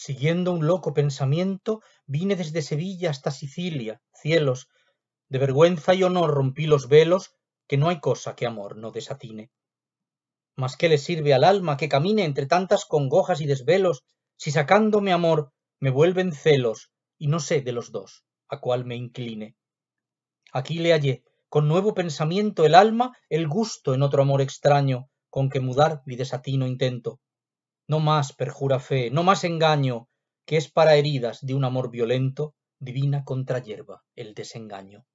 Siguiendo un loco pensamiento, vine desde Sevilla hasta Sicilia, cielos. De vergüenza y honor rompí los velos, que no hay cosa que amor no desatine. Mas qué le sirve al alma que camine entre tantas congojas y desvelos, si sacándome amor me vuelven celos, y no sé de los dos a cuál me incline. Aquí le hallé, con nuevo pensamiento el alma, el gusto en otro amor extraño, con que mudar mi desatino intento. No más perjura fe, no más engaño, que es para heridas de un amor violento divina contrayerba el desengaño.